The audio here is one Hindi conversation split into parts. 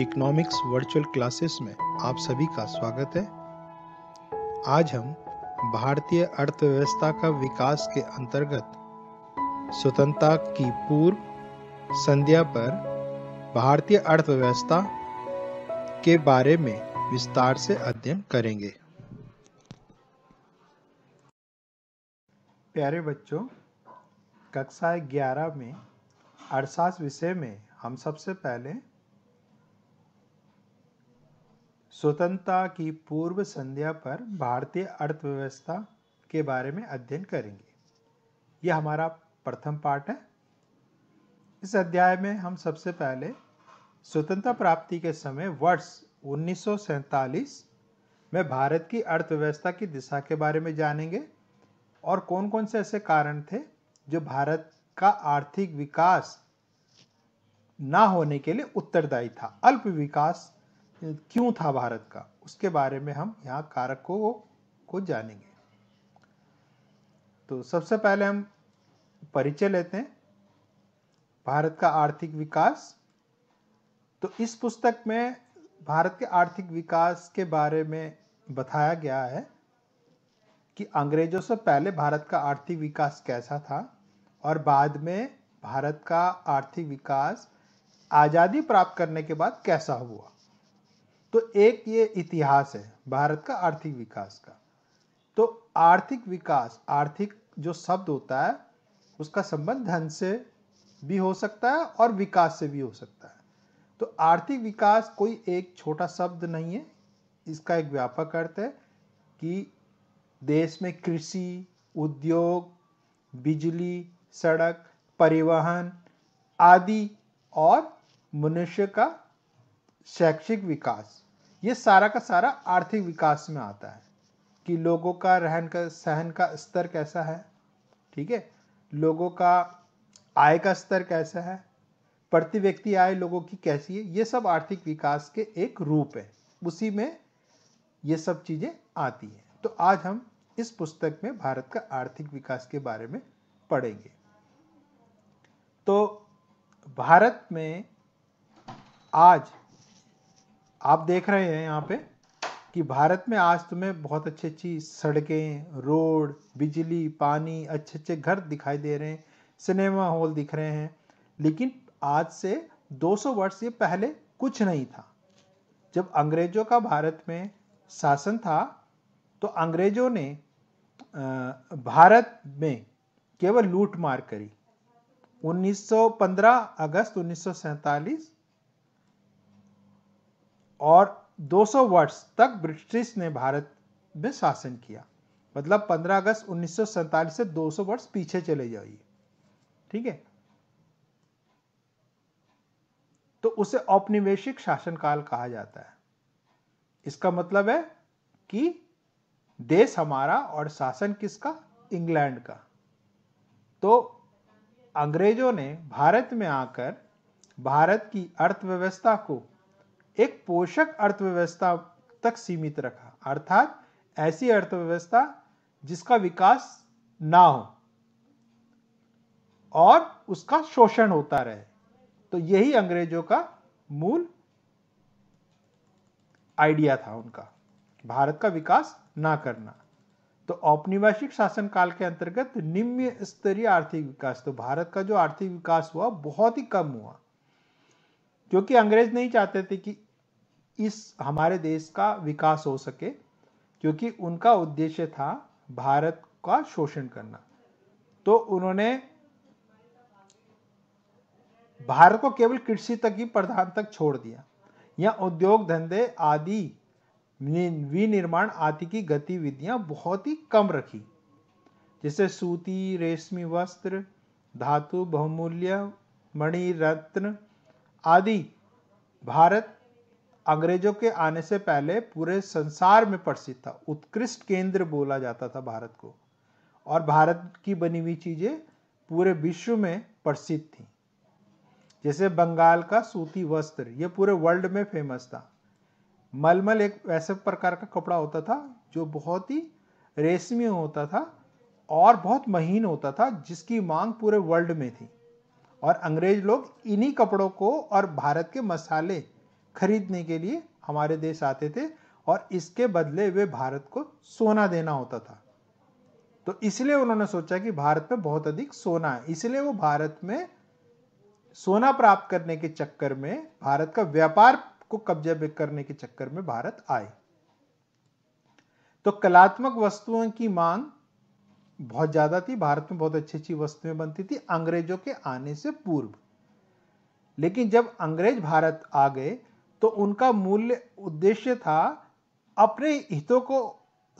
इकोनॉमिक्स वर्चुअल क्लासेस में आप सभी का स्वागत है आज हम भारतीय अर्थव्यवस्था का विकास के अंतर्गत स्वतंत्रता की पूर्व संध्या पर भारतीय अर्थव्यवस्था के बारे में विस्तार से अध्ययन करेंगे प्यारे बच्चों कक्षा 11 में अर्थशास्त्र विषय में हम सबसे पहले स्वतंत्रता की पूर्व संध्या पर भारतीय अर्थव्यवस्था के बारे में अध्ययन करेंगे यह हमारा प्रथम पाठ है इस अध्याय में हम सबसे पहले स्वतंत्रता प्राप्ति के समय वर्ष उन्नीस में भारत की अर्थव्यवस्था की दिशा के बारे में जानेंगे और कौन कौन से ऐसे कारण थे जो भारत का आर्थिक विकास ना होने के लिए उत्तरदायी था अल्प विकास क्यों था भारत का उसके बारे में हम यहाँ कारकों को जानेंगे तो सबसे पहले हम परिचय लेते हैं भारत का आर्थिक विकास तो इस पुस्तक में भारत के आर्थिक विकास के बारे में बताया गया है कि अंग्रेजों से पहले भारत का आर्थिक विकास कैसा था और बाद में भारत का आर्थिक विकास आज़ादी प्राप्त करने के बाद कैसा हुआ तो एक ये इतिहास है भारत का आर्थिक विकास का तो आर्थिक विकास आर्थिक जो शब्द होता है उसका संबंध धन से भी हो सकता है और विकास से भी हो सकता है तो आर्थिक विकास कोई एक छोटा शब्द नहीं है इसका एक व्यापक अर्थ है कि देश में कृषि उद्योग बिजली सड़क परिवहन आदि और मनुष्य का शैक्षिक विकास ये सारा का सारा आर्थिक विकास में आता है कि लोगों का रहन का सहन का स्तर कैसा है ठीक है लोगों का आय का स्तर कैसा है प्रति व्यक्ति आय लोगों की कैसी है ये सब आर्थिक विकास के एक रूप है उसी में ये सब चीज़ें आती हैं तो आज हम इस पुस्तक में भारत का आर्थिक विकास के बारे में पढ़ेंगे तो भारत में आज आप देख रहे हैं यहाँ पे कि भारत में आज तुम्हें बहुत अच्छी अच्छी सड़कें रोड बिजली पानी अच्छे अच्छे घर दिखाई दे रहे हैं सिनेमा हॉल दिख रहे हैं लेकिन आज से 200 वर्ष ये पहले कुछ नहीं था जब अंग्रेज़ों का भारत में शासन था तो अंग्रेज़ों ने भारत में केवल लूट मार करी 1915 अगस्त उन्नीस और 200 वर्ष तक ब्रिटिश ने भारत में शासन किया मतलब 15 अगस्त उन्नीस से 200 वर्ष पीछे चले जाइए ठीक है तो उसे औपनिवेशिक शासनकाल कहा जाता है इसका मतलब है कि देश हमारा और शासन किसका इंग्लैंड का तो अंग्रेजों ने भारत में आकर भारत की अर्थव्यवस्था को एक पोषक अर्थव्यवस्था तक सीमित रखा अर्थात ऐसी अर्थव्यवस्था जिसका विकास ना हो और उसका शोषण होता रहे तो यही अंग्रेजों का मूल आइडिया था उनका भारत का विकास ना करना तो औपनिवेशिक शासन काल के अंतर्गत निम्न स्तरीय आर्थिक विकास तो भारत का जो आर्थिक विकास हुआ बहुत ही कम हुआ क्योंकि अंग्रेज नहीं चाहते थे कि इस हमारे देश का विकास हो सके क्योंकि उनका उद्देश्य था भारत का शोषण करना तो उन्होंने भारत को केवल कृषि तक ही प्रधान तक छोड़ दिया या उद्योग धंधे आदि विनिर्माण आदि की गतिविधियां बहुत ही कम रखी जैसे सूती रेशमी वस्त्र धातु बहुमूल्य मणि रत्न आदि भारत अंग्रेजों के आने से पहले पूरे संसार में प्रसिद्ध था उत्कृष्ट केंद्र बोला जाता था भारत को और भारत की बनी हुई चीज़ें पूरे विश्व में प्रसिद्ध थी जैसे बंगाल का सूती वस्त्र ये पूरे वर्ल्ड में फेमस था मलमल एक वैसे प्रकार का कपड़ा होता था जो बहुत ही रेशमी होता था और बहुत महीन होता था जिसकी मांग पूरे वर्ल्ड में थी और अंग्रेज लोग इन्हीं कपड़ों को और भारत के मसाले खरीदने के लिए हमारे देश आते थे और इसके बदले वे भारत को सोना देना होता था तो इसलिए उन्होंने सोचा कि भारत में बहुत अधिक सोना है इसलिए वो भारत में सोना प्राप्त करने के चक्कर में भारत का व्यापार को कब्जा करने के चक्कर में भारत आए तो कलात्मक वस्तुओं की मांग बहुत ज्यादा थी भारत में बहुत अच्छी अच्छी वस्तुएं बनती थी अंग्रेजों के आने से पूर्व लेकिन जब अंग्रेज भारत आ गए तो उनका मूल्य उद्देश्य था अपने हितों को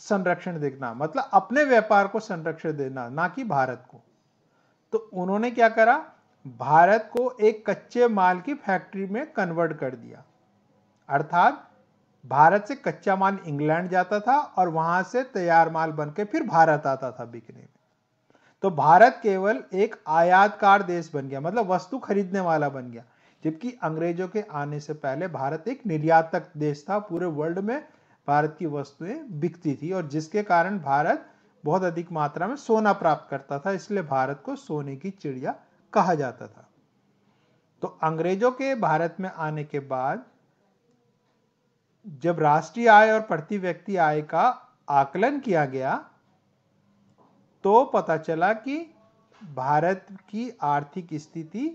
संरक्षण देखना मतलब अपने व्यापार को संरक्षण देना ना कि भारत को तो उन्होंने क्या करा भारत को एक कच्चे माल की फैक्ट्री में कन्वर्ट कर दिया अर्थात भारत से कच्चा माल इंग्लैंड जाता था और वहां से तैयार माल बनके फिर भारत आता था बिकने में तो भारत केवल एक आयातकार देश बन गया मतलब वस्तु खरीदने वाला बन गया जबकि अंग्रेजों के आने से पहले भारत एक निर्यातक देश था पूरे वर्ल्ड में भारत की वस्तुएं बिकती थी और जिसके कारण भारत बहुत अधिक मात्रा में सोना प्राप्त करता था इसलिए भारत को सोने की चिड़िया कहा जाता था तो अंग्रेजों के भारत में आने के बाद जब राष्ट्रीय आय और प्रति व्यक्ति आय का आकलन किया गया तो पता चला कि भारत की आर्थिक स्थिति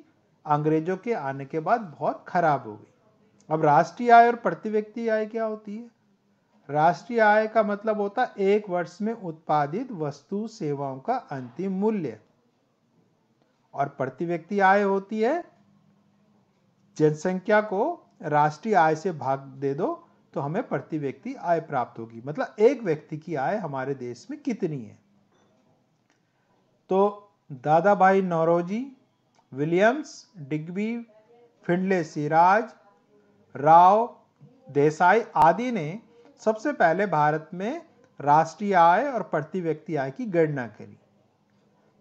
अंग्रेजों के आने के बाद बहुत खराब हो गई अब राष्ट्रीय आय और प्रति व्यक्ति आय क्या होती है राष्ट्रीय आय का मतलब होता है एक वर्ष में उत्पादित वस्तु सेवाओं का अंतिम मूल्य और प्रति व्यक्ति आय होती है जनसंख्या को राष्ट्रीय आय से भाग दे दो तो हमें प्रति व्यक्ति आय प्राप्त होगी मतलब एक व्यक्ति की आय हमारे देश में कितनी है तो Dadabhai Naoroji Williams Digby Findlay Shirras Rao Desai आदि ने सबसे पहले भारत में राष्ट्रीय आय और प्रति व्यक्ति आय की गणना करी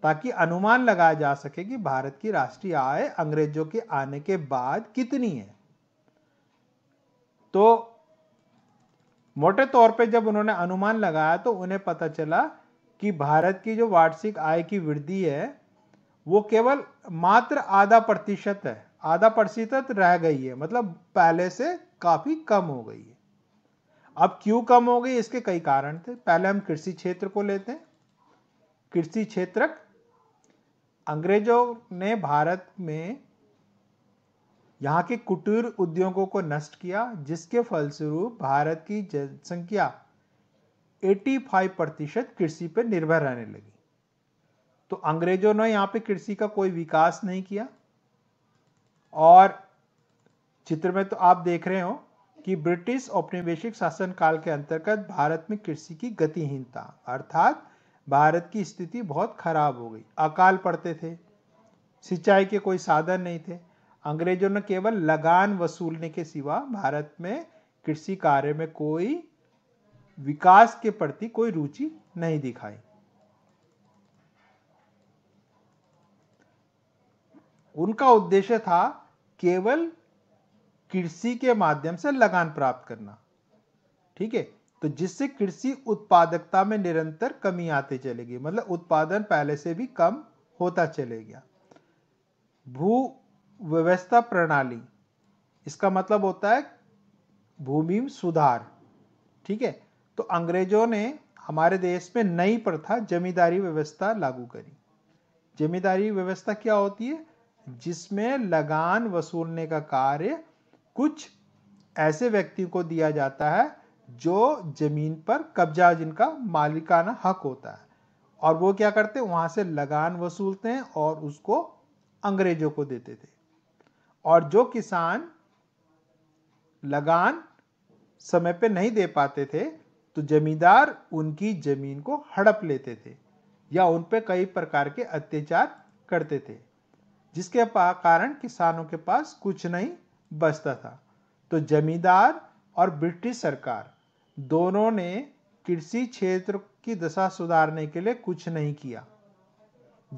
ताकि अनुमान लगाया जा सके कि भारत की राष्ट्रीय आय अंग्रेजों के आने के बाद कितनी है तो मोटे तौर पे जब उन्होंने अनुमान लगाया तो उन्हें पता चला कि भारत की जो वार्षिक आय की वृद्धि है वो केवल मात्र आधा प्रतिशत है आधा प्रतिशत रह गई है मतलब पहले से काफी कम हो गई है अब क्यों कम हो गई इसके कई कारण थे पहले हम कृषि क्षेत्र को लेते हैं कृषि क्षेत्र अंग्रेजों ने भारत में यहाँ के कुटीर उद्योगों को नष्ट किया जिसके फलस्वरूप भारत की जनसंख्या 85 प्रतिशत कृषि पर निर्भर रहने लगी तो अंग्रेजों ने यहां पे कृषि का कोई विकास नहीं किया और चित्र में तो आप देख रहे हो कि ब्रिटिश औपनिवेशिक शासन काल के अंतर्गत भारत में कृषि की गतिहीनता अर्थात भारत की स्थिति बहुत खराब हो गई अकाल पड़ते थे सिंचाई के कोई साधन नहीं थे अंग्रेजों ने केवल लगान वसूलने के सिवा भारत में कृषि कार्य में कोई विकास के प्रति कोई रुचि नहीं दिखाई उनका उद्देश्य था केवल कृषि के माध्यम से लगान प्राप्त करना ठीक है तो जिससे कृषि उत्पादकता में निरंतर कमी आती चलेगी मतलब उत्पादन पहले से भी कम होता चले गया भू व्यवस्था प्रणाली इसका मतलब होता है भूमि सुधार ठीक है तो अंग्रेजों ने हमारे देश में नई प्रथा जमींदारी व्यवस्था लागू करी जमींदारी व्यवस्था क्या होती है जिसमें लगान वसूलने का कार्य कुछ ऐसे व्यक्ति को दिया जाता है जो जमीन पर कब्जा जिनका मालिकाना हक होता है और वो क्या करते हैं वहां से लगान वसूलते हैं और उसको अंग्रेजों को देते थे और जो किसान लगान समय पे नहीं दे पाते थे तो जमींदार उनकी जमीन को हड़प लेते थे या उन पर कई प्रकार के अत्याचार करते थे जिसके कारण किसानों के पास कुछ नहीं बचता था तो जमींदार और ब्रिटिश सरकार दोनों ने कृषि क्षेत्र की दशा सुधारने के लिए कुछ नहीं किया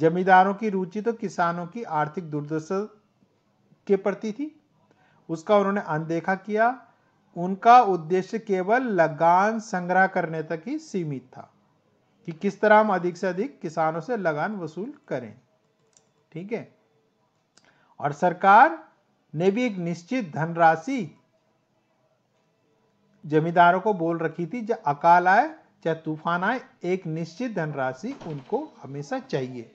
जमींदारों की रुचि तो किसानों की आर्थिक दुर्दशा के प्रति थी उसका उन्होंने अनदेखा किया उनका उद्देश्य केवल लगान संग्रह करने तक ही सीमित था कि किस तरह हम अधिक से अधिक किसानों से लगान वसूल करें ठीक है और सरकार ने भी एक निश्चित धनराशि जमींदारों को बोल रखी थी जब अकाल आए चाहे तूफान आए एक निश्चित धनराशि उनको हमेशा चाहिए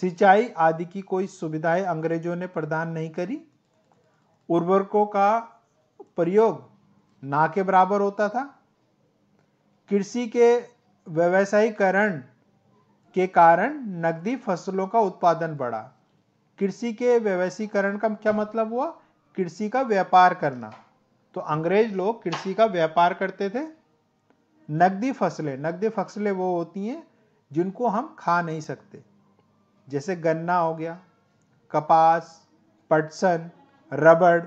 सिंचाई आदि की कोई सुविधाएं अंग्रेजों ने प्रदान नहीं करी उर्वरकों का प्रयोग ना के बराबर होता था कृषि के व्यवसायीकरण के कारण नकदी फसलों का उत्पादन बढ़ा कृषि के व्यवसायीकरण का क्या मतलब हुआ कृषि का व्यापार करना तो अंग्रेज लोग कृषि का व्यापार करते थे नकदी फसलें नकदी फसलें वो होती हैं जिनको हम खा नहीं सकते जैसे गन्ना हो गया कपास पटसन रबड़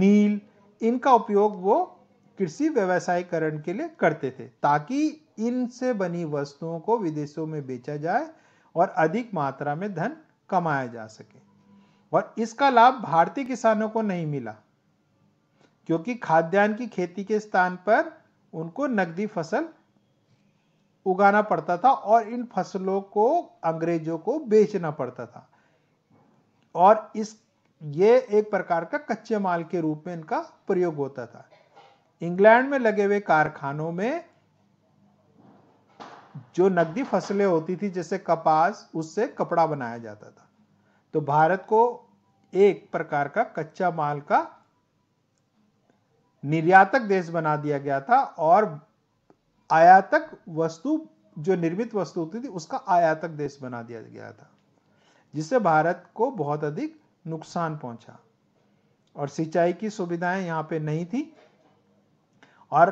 नील इनका उपयोग वो कृषि व्यवसायीकरण के लिए करते थे ताकि इनसे बनी वस्तुओं को विदेशों में बेचा जाए और अधिक मात्रा में धन कमाया जा सके और इसका लाभ भारतीय किसानों को नहीं मिला क्योंकि खाद्यान्न की खेती के स्थान पर उनको नकदी फसल उगाना पड़ता था और इन फसलों को अंग्रेजों को बेचना पड़ता था और इस ये एक प्रकार का कच्चे माल के रूप में इनका प्रयोग होता था इंग्लैंड में लगे हुए कारखानों में जो नकदी फसलें होती थी जैसे कपास उससे कपड़ा बनाया जाता था तो भारत को एक प्रकार का कच्चा माल का निर्यातक देश बना दिया गया था और आयातक वस्तु जो निर्मित वस्तु होती थी उसका आयातक देश बना दिया गया था जिससे भारत को बहुत अधिक नुकसान पहुंचा और सिंचाई की सुविधाएं यहां पे नहीं थी और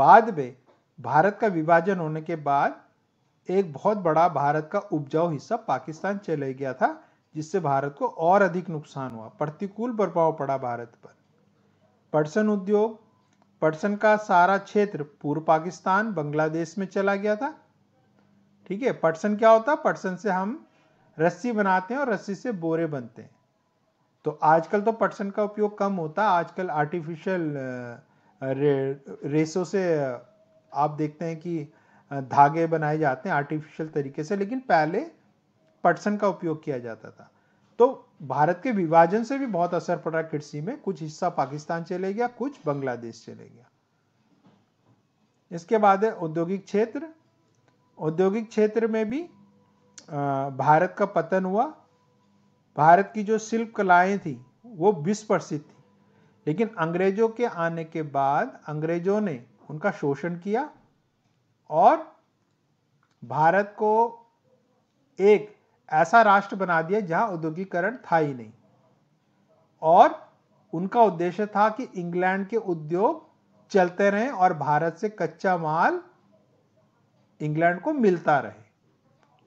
बाद में भारत का विभाजन होने के बाद एक बहुत बड़ा भारत का उपजाऊ हिस्सा पाकिस्तान चले गया था जिससे भारत को और अधिक नुकसान हुआ प्रतिकूल प्रभाव पड़ा भारत पर पटसन उद्योग पटसन का सारा क्षेत्र पूर्व पाकिस्तान बांग्लादेश में चला गया था ठीक है पटसन क्या होता पटसन से हम रस्सी बनाते हैं और रस्सी से बोरे बनते हैं तो आजकल तो पटसन का उपयोग कम होता है आजकल आर्टिफिशियल रे, रेसों से आप देखते हैं कि धागे बनाए जाते हैं आर्टिफिशियल तरीके से लेकिन पहले पटसन का उपयोग किया जाता था तो भारत के विभाजन से भी बहुत असर पड़ा कृषि में कुछ हिस्सा पाकिस्तान चले गया कुछ बांग्लादेश चले गया इसके बाद है औद्योगिक क्षेत्र औद्योगिक क्षेत्र में भी भारत का पतन हुआ भारत की जो शिल्प कलाएं थी वो विश्व प्रसिद्ध थी लेकिन अंग्रेजों के आने के बाद अंग्रेजों ने उनका शोषण किया और भारत को एक ऐसा राष्ट्र बना दिया जहां औद्योगिकरण था ही नहीं और उनका उद्देश्य था कि इंग्लैंड के उद्योग चलते रहे और भारत से कच्चा माल इंग्लैंड को मिलता रहे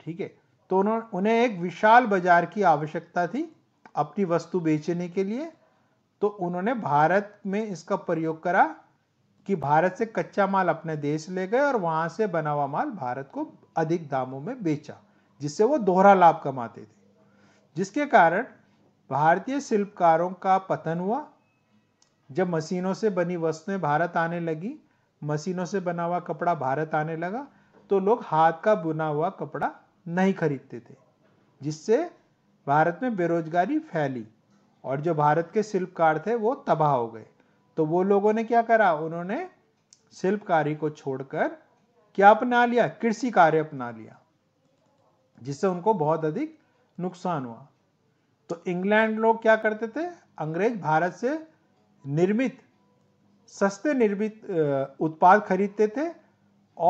ठीक है तो उन्हें एक विशाल बाजार की आवश्यकता थी अपनी वस्तु बेचने के लिए तो उन्होंने भारत में इसका प्रयोग करा कि भारत से कच्चा माल अपने देश ले गए और वहाँ से बना हुआ माल भारत को अधिक दामों में बेचा जिससे वो दोहरा लाभ कमाते थे जिसके कारण भारतीय शिल्पकारों का पतन हुआ जब मशीनों से बनी वस्तुएं भारत आने लगी मशीनों से बना हुआ कपड़ा भारत आने लगा तो लोग हाथ का बुना हुआ कपड़ा नहीं खरीदते थे जिससे भारत में बेरोजगारी फैली और जो भारत के शिल्पकार थे वो तबाह हो गए तो वो लोगों ने क्या करा उन्होंने शिल्पकारी को छोड़कर क्या अपना लिया कृषि कार्य अपना लिया जिससे उनको बहुत अधिक नुकसान हुआ तो इंग्लैंड लोग क्या करते थे अंग्रेज भारत से निर्मित सस्ते निर्मित उत्पाद खरीदते थे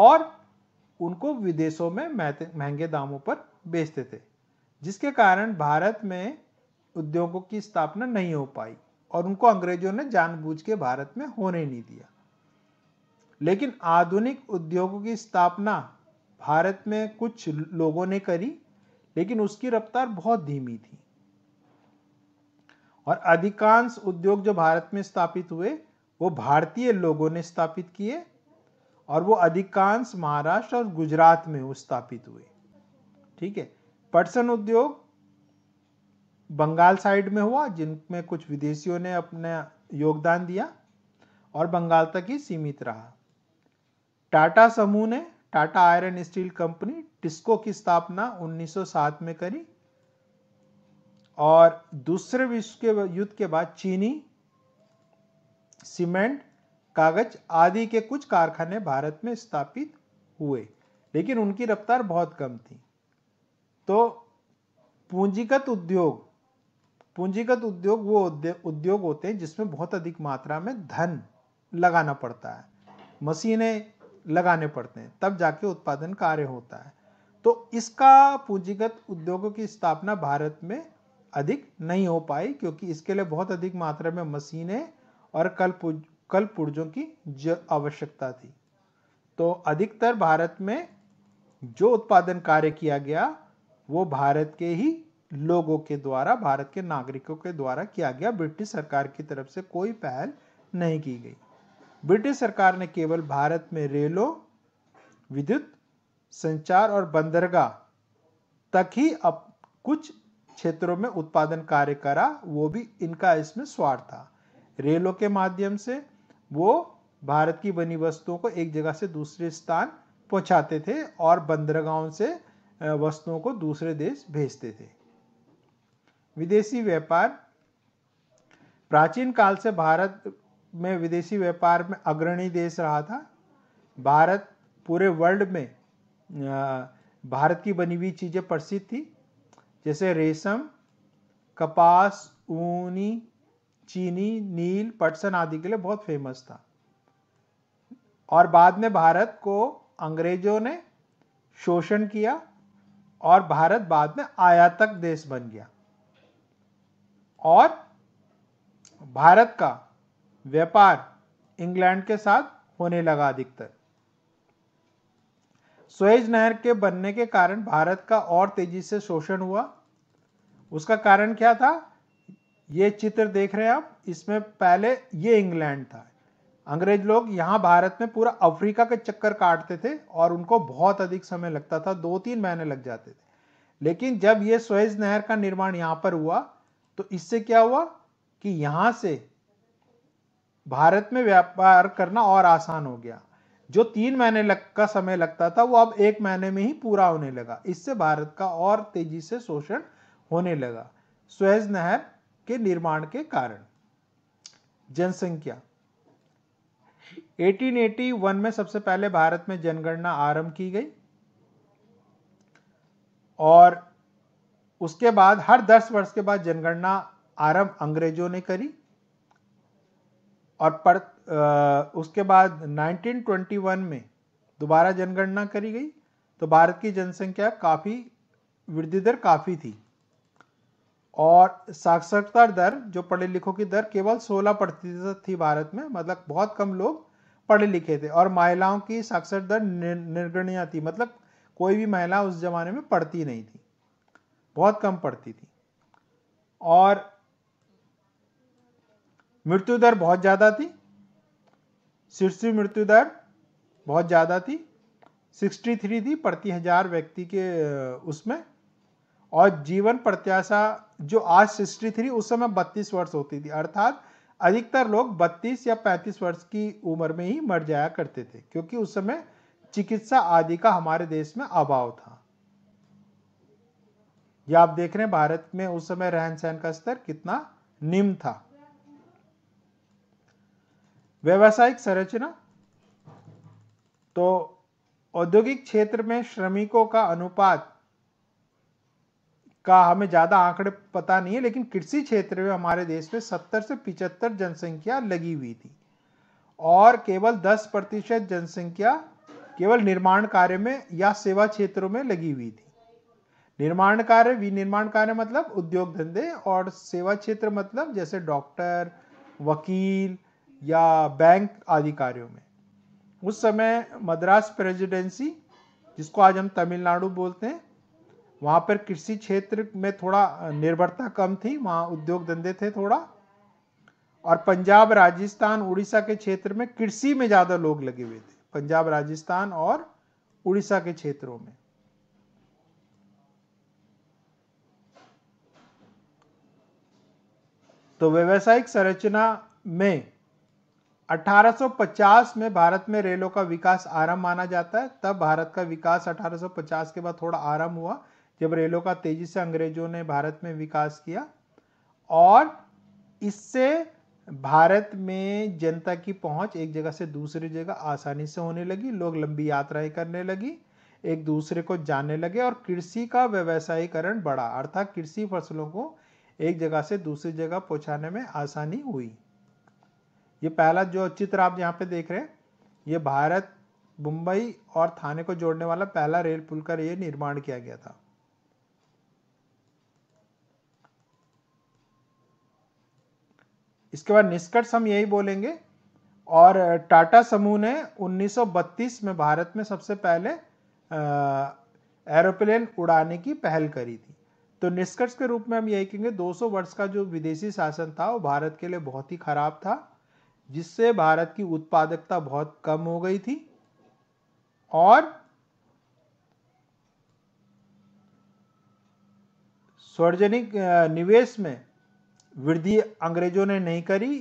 और उनको विदेशों में महंगे दामों पर बेचते थे जिसके कारण भारत में उद्योगों की स्थापना नहीं हो पाई और उनको अंग्रेजों ने जानबूझ के भारत में होने नहीं दिया लेकिन आधुनिक उद्योगों की स्थापना भारत में कुछ लोगों ने करी लेकिन उसकी रफ्तार बहुत धीमी थी और अधिकांश उद्योग जो भारत में स्थापित हुए वो भारतीय लोगों ने स्थापित किए और वो अधिकांश महाराष्ट्र और गुजरात में स्थापित हुए ठीक है पटसन उद्योग बंगाल साइड में हुआ जिनमें कुछ विदेशियों ने अपना योगदान दिया और बंगाल तक ही सीमित रहा टाटा समूह ने Tata iron steel company TISCO की स्थापना 1907 में करी और दूसरे विश्व के युद्ध के बाद चीनी सीमेंट कागज आदि के कुछ कारखाने भारत में स्थापित हुए लेकिन उनकी रफ्तार बहुत कम थी तो पूंजीगत उद्योग पूंजीगत उद्योग वो उद्योग होते हैं जिसमें बहुत अधिक मात्रा में धन लगाना पड़ता है मशीनें लगाने पड़ते हैं तब जाके उत्पादन कार्य होता है तो इसका पूंजीगत उद्योगों की स्थापना भारत में अधिक नहीं हो पाई क्योंकि इसके लिए बहुत अधिक मात्रा में मशीनें और कल पुर्ज, कल पुर्जों की आवश्यकता थी तो अधिकतर भारत में जो उत्पादन कार्य किया गया वो भारत के ही लोगों के द्वारा भारत के नागरिकों के द्वारा किया गया ब्रिटिश सरकार की तरफ से कोई पहल नहीं की गई ब्रिटिश सरकार ने केवल भारत में रेलों विद्युत संचार और बंदरगाह तक ही अब कुछ क्षेत्रों में उत्पादन कार्य करा वो भी इनका इसमें स्वार्थ था रेलों के माध्यम से वो भारत की बनी वस्तुओं को एक जगह से दूसरे स्थान पहुंचाते थे और बंदरगाहों से वस्तुओं को दूसरे देश भेजते थे विदेशी व्यापार प्राचीन काल से भारत में विदेशी व्यापार में अग्रणी देश रहा था भारत पूरे वर्ल्ड में भारत की बनी हुई चीज़ें प्रसिद्ध थी जैसे रेशम कपास ऊनी चीनी नील पटसन आदि के लिए बहुत फेमस था और बाद में भारत को अंग्रेजों ने शोषण किया और भारत बाद में आयातक देश बन गया और भारत का व्यापार इंग्लैंड के साथ होने लगा अधिकतर स्वेज नहर के बनने के कारण भारत का और तेजी से शोषण हुआ उसका कारण क्या था ये चित्र देख रहे हैं आप इसमें पहले ये इंग्लैंड था अंग्रेज लोग यहाँ भारत में पूरा अफ्रीका के चक्कर काटते थे और उनको बहुत अधिक समय लगता था दो तीन महीने लग जाते थे लेकिन जब ये स्वेज नहर का निर्माण यहाँ पर हुआ तो इससे क्या हुआ कि यहां से भारत में व्यापार करना और आसान हो गया जो तीन महीने लग का समय लगता था वो अब एक महीने में ही पूरा होने लगा इससे भारत का और तेजी से शोषण होने लगा स्वेज नहर के निर्माण के कारण जनसंख्या 1881 में सबसे पहले भारत में जनगणना आरंभ की गई और उसके बाद हर दस वर्ष के बाद जनगणना आरंभ अंग्रेजों ने करी और पर आ, उसके बाद 1921 में दोबारा जनगणना करी गई तो भारत की जनसंख्या काफ़ी वृद्धि दर काफ़ी थी और साक्षरता दर जो पढ़े लिखों की दर केवल 16 प्रतिशत थी भारत में मतलब बहुत कम लोग पढ़े लिखे थे और महिलाओं की साक्षर दर निर्गणीय थी मतलब कोई भी महिला उस जमाने में पढ़ती नहीं थी बहुत कम पड़ती थी और मृत्यु दर बहुत ज़्यादा थी शिशु मृत्यु दर बहुत ज़्यादा थी 63 थी प्रति हजार व्यक्ति के उसमें और जीवन प्रत्याशा जो आज 63 उस समय 32 वर्ष होती थी अर्थात अधिकतर लोग 32 या 35 वर्ष की उम्र में ही मर जाया करते थे क्योंकि उस समय चिकित्सा आदि का हमारे देश में अभाव था या आप देख रहे हैं भारत में उस समय रहन सहन का स्तर कितना निम्न था व्यवसायिक संरचना तो औद्योगिक क्षेत्र में श्रमिकों का अनुपात का हमें ज्यादा आंकड़े पता नहीं है लेकिन कृषि क्षेत्र में हमारे देश में 70 से 75 जनसंख्या लगी हुई थी और केवल 10 प्रतिशत जनसंख्या केवल निर्माण कार्य में या सेवा क्षेत्रों में लगी हुई थी निर्माण कार्य विनिर्माण कार्य मतलब उद्योग धंधे और सेवा क्षेत्र मतलब जैसे डॉक्टर वकील या बैंक आदि कार्यों में उस समय मद्रास प्रेसिडेंसी जिसको आज हम तमिलनाडु बोलते हैं वहाँ पर कृषि क्षेत्र में थोड़ा निर्भरता कम थी वहाँ उद्योग धंधे थे थोड़ा और पंजाब राजस्थान उड़ीसा के क्षेत्र में कृषि में ज़्यादा लोग लगे हुए थे पंजाब राजस्थान और उड़ीसा के क्षेत्रों में तो व्यवसायिक संरचना में 1850 में भारत में रेलों का विकास आरंभ माना जाता है तब भारत का विकास 1850 के बाद थोड़ा आरंभ हुआ जब रेलों का तेजी से अंग्रेजों ने भारत में विकास किया और इससे भारत में जनता की पहुंच एक जगह से दूसरी जगह आसानी से होने लगी लोग लंबी यात्राएं करने लगी एक दूसरे को जानने लगे और कृषि का व्यवसायीकरण बढ़ा अर्थात कृषि फसलों को एक जगह से दूसरी जगह पहुंचाने में आसानी हुई ये पहला जो चित्र आप यहाँ पे देख रहे हैं ये भारत मुंबई और थाने को जोड़ने वाला पहला रेल पुल का ये निर्माण किया गया था इसके बाद निष्कर्ष हम यही बोलेंगे और टाटा समूह ने 1932 में भारत में सबसे पहले एरोप्लेन उड़ाने की पहल करी थी तो निष्कर्ष के रूप में हम यही कहेंगे 200 वर्ष का जो विदेशी शासन था वो भारत के लिए बहुत ही खराब था जिससे भारत की उत्पादकता बहुत कम हो गई थी और सार्वजनिक निवेश में वृद्धि अंग्रेजों ने नहीं करी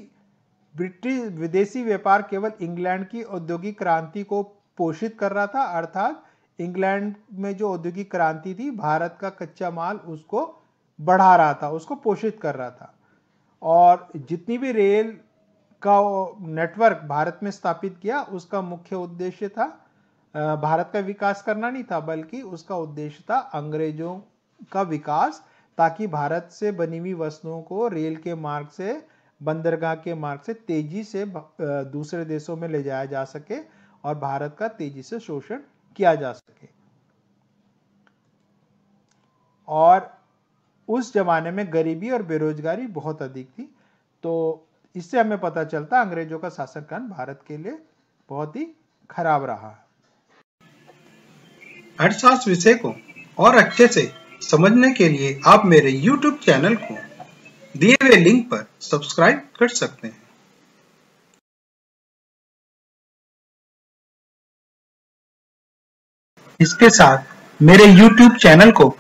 ब्रिटिश विदेशी व्यापार केवल इंग्लैंड की औद्योगिक क्रांति को पोषित कर रहा था अर्थात इंग्लैंड में जो औद्योगिक क्रांति थी भारत का कच्चा माल उसको बढ़ा रहा था उसको पोषित कर रहा था और जितनी भी रेल का नेटवर्क भारत में स्थापित किया उसका मुख्य उद्देश्य था भारत का विकास करना नहीं था बल्कि उसका उद्देश्य था अंग्रेजों का विकास ताकि भारत से बनी हुई वस्तुओं को रेल के मार्ग से बंदरगाह के मार्ग से तेजी से दूसरे देशों में ले जाया जा सके और भारत का तेजी से शोषण किया जा सके और उस जमाने में गरीबी और बेरोजगारी बहुत अधिक थी तो इससे हमें पता चलता अंग्रेजों का शासन काल भारत के लिए बहुत ही खराब रहा अर्थशास्त्र विषय को और अच्छे से समझने के लिए आप मेरे YouTube चैनल को दिए हुए लिंक पर सब्सक्राइब कर सकते हैं इसके साथ मेरे YouTube चैनल को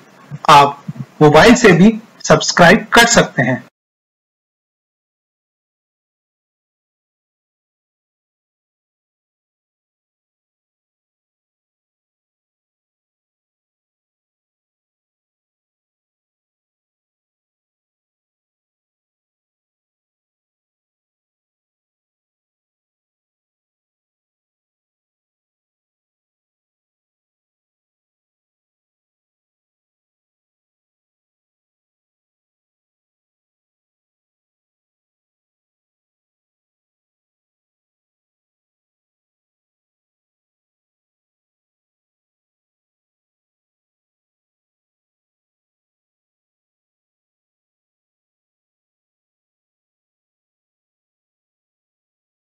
आप मोबाइल से भी सब्सक्राइब कर सकते हैं